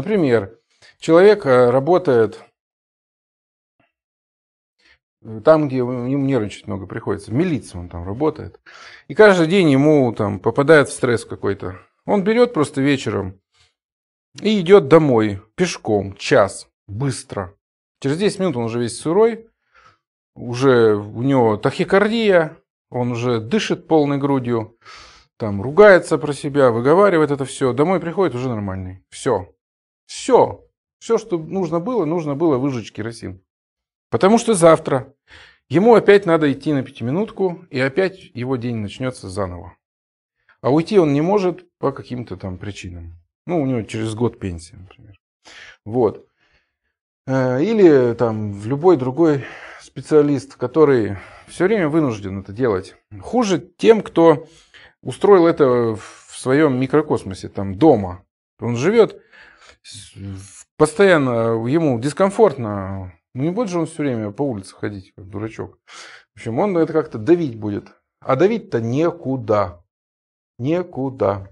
Например, человек э, работает э, там, где ему нервничать много приходится, в милиции он там работает, и каждый день ему там попадает в стресс какой-то. Он берет просто вечером и идет домой пешком, час, быстро. Через 10 минут он уже весь сырой, уже у него тахикардия, он уже дышит полной грудью, там ругается про себя, выговаривает это все. Домой приходит уже нормальный. Все. Все. Все, что нужно было, нужно было выжечь керосин. Потому что завтра ему опять надо идти на пятиминутку, и опять его день начнется заново. А уйти он не может по каким-то там причинам. Ну, у него через год пенсия, например. Вот. Э, или там в любой другой специалист, который все время вынужден это делать. Хуже тем, кто устроил это в своем микрокосмосе, там дома. Он живет постоянно ему дискомфортно. Ну не будет же он все время по улице ходить, как дурачок. В общем, он это как-то давить будет. А давить-то некуда. Некуда.